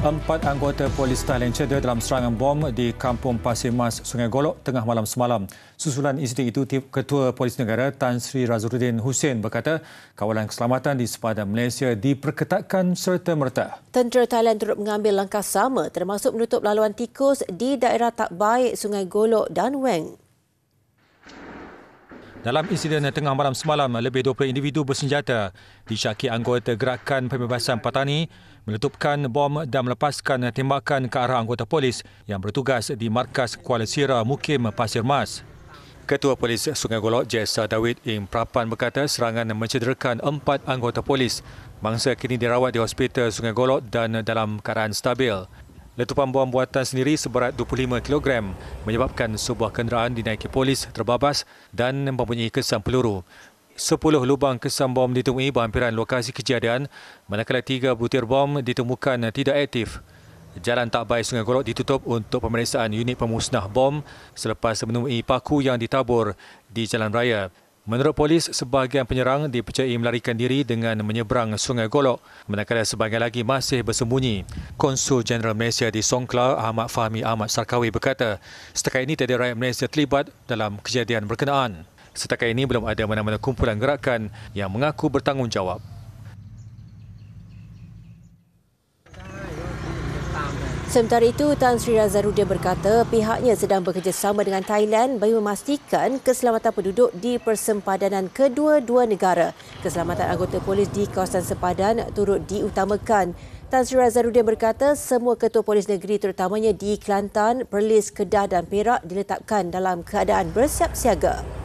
Empat anggota polis Thailand cedera dalam serangan bom di kampung Pasir Mas, Sungai Golok, tengah malam semalam. Susulan insiden itu, Ketua Polis Negara Tan Sri Razuddin Hussein berkata, kawalan keselamatan di sepadan Malaysia diperketatkan serta merta. Tentera Thailand turut mengambil langkah sama termasuk menutup laluan tikus di daerah tak baik Sungai Golok dan Weng. Dalam insiden tengah malam semalam, lebih 20 individu bersenjata disyaki anggota Gerakan Pembebasan petani, meletupkan bom dan melepaskan tembakan ke arah anggota polis yang bertugas di Markas Kuala Sira Mukim Pasir Mas. Ketua Polis Sungai Golok Jessa Dawid Ing Prapan berkata serangan mencederakan empat anggota polis. Mangsa kini dirawat di Hospital Sungai Golok dan dalam keadaan stabil. Letupan bom buatan sendiri seberat 25 kg menyebabkan sebuah kenderaan dinaiki polis terbabas dan mempunyai kesan peluru. Sepuluh lubang kesan bom ditemui berhampiran lokasi kejadian manakala tiga butir bom ditemukan tidak aktif. Jalan tak baik Sungai Golok ditutup untuk pemeriksaan unit pemusnah bom selepas menemui paku yang ditabur di jalan raya. Menurut polis, sebahagian penyerang dipercayai melarikan diri dengan menyeberang Sungai Golok, manakala sebahagian lagi masih bersembunyi. Konsul Jeneral Malaysia di Songkla, Ahmad Fahmi Ahmad Sarkawi berkata, setakat ini tiada rakyat Malaysia terlibat dalam kejadian berkenaan. Setakat ini belum ada mana-mana kumpulan gerakan yang mengaku bertanggungjawab. Sementara itu, Tan Sri Razaruddin berkata pihaknya sedang bekerjasama dengan Thailand bagi memastikan keselamatan penduduk di persempadanan kedua-dua negara. Keselamatan anggota polis di kawasan sempadan turut diutamakan. Tan Sri Razaruddin berkata semua ketua polis negeri terutamanya di Kelantan, Perlis, Kedah dan Perak diletakkan dalam keadaan bersiap-siaga.